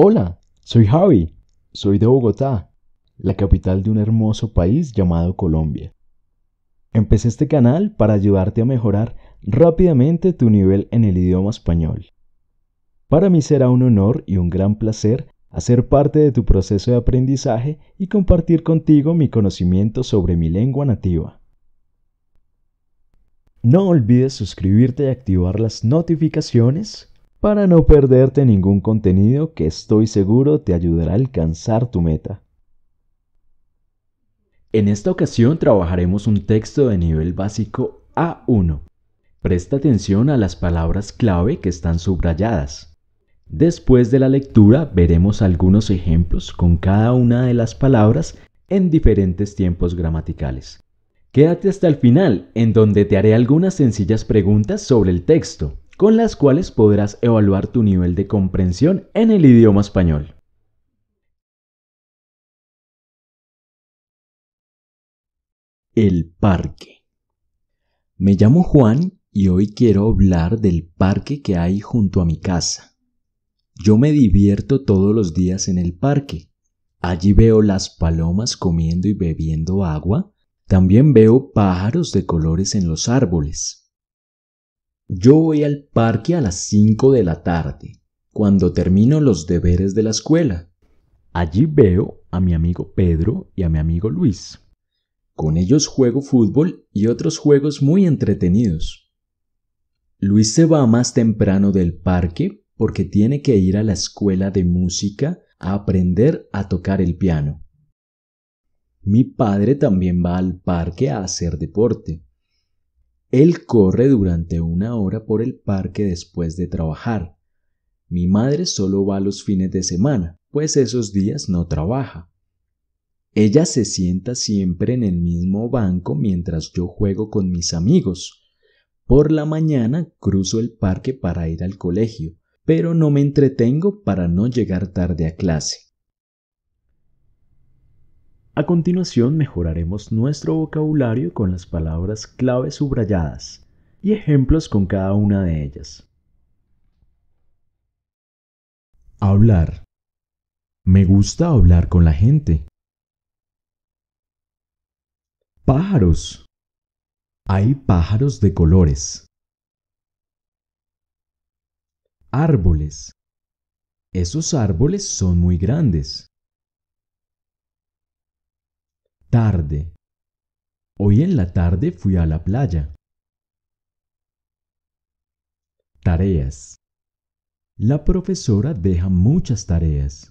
Hola, soy Javi, soy de Bogotá, la capital de un hermoso país llamado Colombia. Empecé este canal para ayudarte a mejorar rápidamente tu nivel en el idioma español. Para mí será un honor y un gran placer hacer parte de tu proceso de aprendizaje y compartir contigo mi conocimiento sobre mi lengua nativa. No olvides suscribirte y activar las notificaciones para no perderte ningún contenido que estoy seguro te ayudará a alcanzar tu meta. En esta ocasión trabajaremos un texto de nivel básico A1. Presta atención a las palabras clave que están subrayadas. Después de la lectura veremos algunos ejemplos con cada una de las palabras en diferentes tiempos gramaticales. Quédate hasta el final, en donde te haré algunas sencillas preguntas sobre el texto con las cuales podrás evaluar tu nivel de comprensión en el idioma español. El parque. Me llamo Juan y hoy quiero hablar del parque que hay junto a mi casa. Yo me divierto todos los días en el parque. Allí veo las palomas comiendo y bebiendo agua. También veo pájaros de colores en los árboles. Yo voy al parque a las 5 de la tarde, cuando termino los deberes de la escuela. Allí veo a mi amigo Pedro y a mi amigo Luis. Con ellos juego fútbol y otros juegos muy entretenidos. Luis se va más temprano del parque porque tiene que ir a la escuela de música a aprender a tocar el piano. Mi padre también va al parque a hacer deporte. Él corre durante una hora por el parque después de trabajar. Mi madre solo va los fines de semana, pues esos días no trabaja. Ella se sienta siempre en el mismo banco mientras yo juego con mis amigos. Por la mañana cruzo el parque para ir al colegio, pero no me entretengo para no llegar tarde a clase. A continuación mejoraremos nuestro vocabulario con las palabras clave subrayadas y ejemplos con cada una de ellas. Hablar. Me gusta hablar con la gente. Pájaros. Hay pájaros de colores. Árboles. Esos árboles son muy grandes tarde. Hoy en la tarde fui a la playa. Tareas. La profesora deja muchas tareas.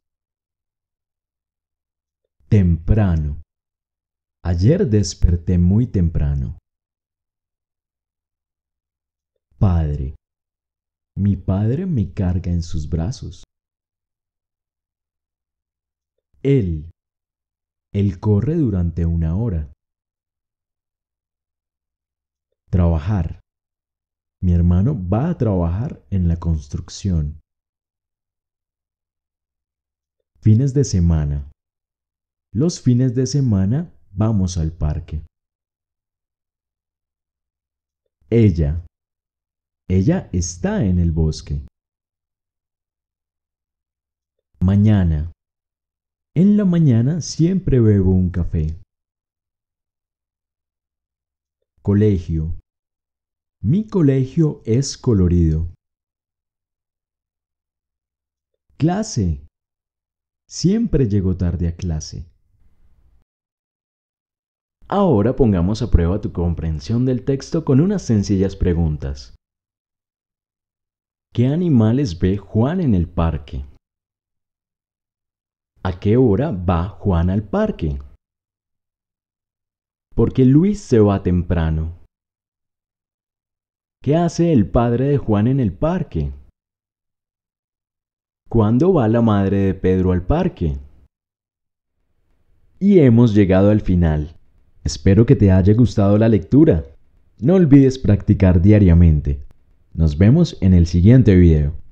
Temprano. Ayer desperté muy temprano. Padre. Mi padre me carga en sus brazos. Él. Él corre durante una hora. Trabajar. Mi hermano va a trabajar en la construcción. Fines de semana. Los fines de semana vamos al parque. Ella. Ella está en el bosque. Mañana. En la mañana siempre bebo un café. Colegio. Mi colegio es colorido. Clase. Siempre llego tarde a clase. Ahora pongamos a prueba tu comprensión del texto con unas sencillas preguntas. ¿Qué animales ve Juan en el parque? ¿A qué hora va Juan al parque? Porque Luis se va temprano. ¿Qué hace el padre de Juan en el parque? ¿Cuándo va la madre de Pedro al parque? Y hemos llegado al final. Espero que te haya gustado la lectura. No olvides practicar diariamente. Nos vemos en el siguiente video.